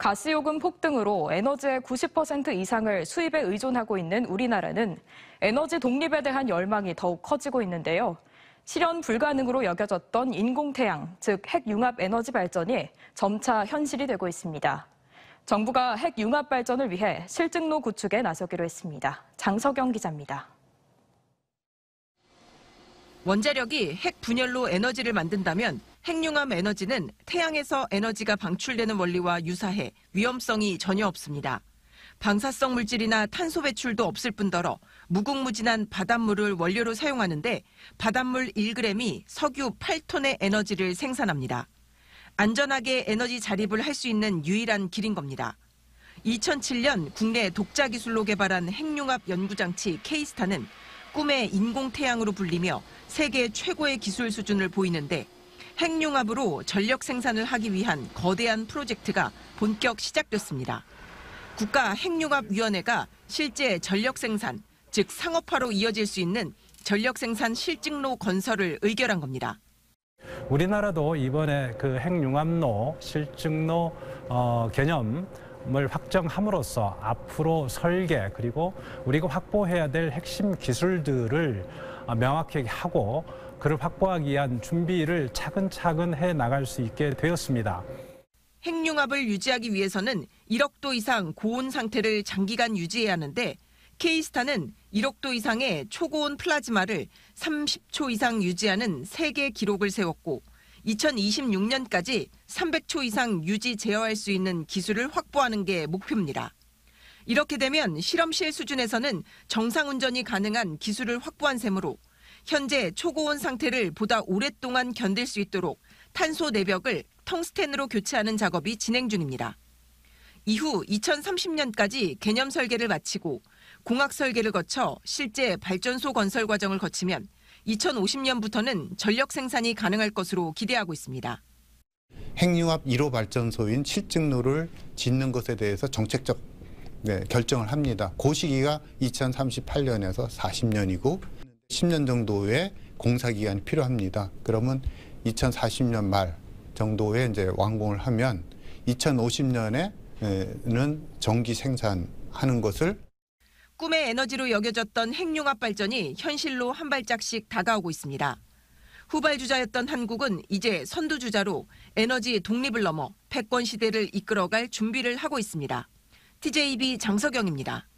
가스요금 폭등으로 에너지의 90% 이상을 수입에 의존하고 있는 우리나라는 에너지 독립에 대한 열망이 더욱 커지고 있는데요. 실현 불가능으로 여겨졌던 인공태양, 즉 핵융합 에너지 발전이 점차 현실이 되고 있습니다. 정부가 핵융합 발전을 위해 실증로 구축에 나서기로 했습니다. 장석영 기자입니다. 원자력이 핵 분열로 에너지를 만든다면 핵융합 에너지는 태양에서 에너지가 방출되는 원리와 유사해 위험성이 전혀 없습니다. 방사성 물질이나 탄소 배출도 없을 뿐더러 무궁무진한 바닷물을 원료로 사용하는데 바닷물 1g이 석유 8톤의 에너지를 생산합니다. 안전하게 에너지 자립을 할 수 있는 유일한 길인 겁니다. 2007년 국내 독자 기술로 개발한 핵융합 연구장치 케이스타는 꿈의 인공 태양으로 불리며 세계 최고의 기술 수준을 보이는데 핵융합으로 전력 생산을 하기 위한 거대한 프로젝트가 본격 시작됐습니다. 국가 핵융합위원회가 실제 전력 생산, 즉 상업화로 이어질 수 있는 전력 생산 실증로 건설을 의결한 겁니다. 우리나라도 이번에 그 핵융합로 실증로 어, 개념 을 확정함으로써 앞으로 설계 그리고 우리가 확보해야 될 핵심 기술들을 어, 명확히 하고 그를 확보하기 위한 준비를 차근차근 해 나갈 수 있게 되었습니다. 핵융합을 유지하기 위해서는 1억도 이상 고온 상태를 장기간 유지해야 하는데 케이스타는 1억도 이상의 초고온 플라즈마를 30초 이상 유지하는 세계 기록을 세웠고 2026년까지 300초 이상 유지 제어할 수 있는 기술을 확보하는 게 목표입니다. 이렇게 되면 실험실 수준에서는 정상 운전이 가능한 기술을 확보한 셈으로 현재 초고온 상태를 보다 오랫동안 견딜 수 있도록 탄소 내벽을 텅스텐으로 교체하는 작업이 진행 중입니다. 이후 2030년까지 개념 설계를 마치고 공학 설계를 거쳐 실제 발전소 건설 과정을 거치면 2050년부터는 전력 생산이 가능할 것으로 기대하고 있습니다. 핵융합 1호 발전소인 실증로를 짓는 것에 대해서 정책적 네, 결정을 합니다. 그 시기가 2038년에서 40년이고 10년 정도의 공사 기간이 필요합니다. 그러면 2040년 말 정도에 이제 완공을 하면 2050년에는 전기 생산하는 것을 꿈의 에너지로 여겨졌던 핵융합 발전이 현실로 한 발짝씩 다가오고 있습니다. 후발주자였던 한국은 이제 선두주자로 에너지 독립을 넘어 패권 시대를 이끌어갈 준비를 하고 있습니다. TJB 장석영입니다.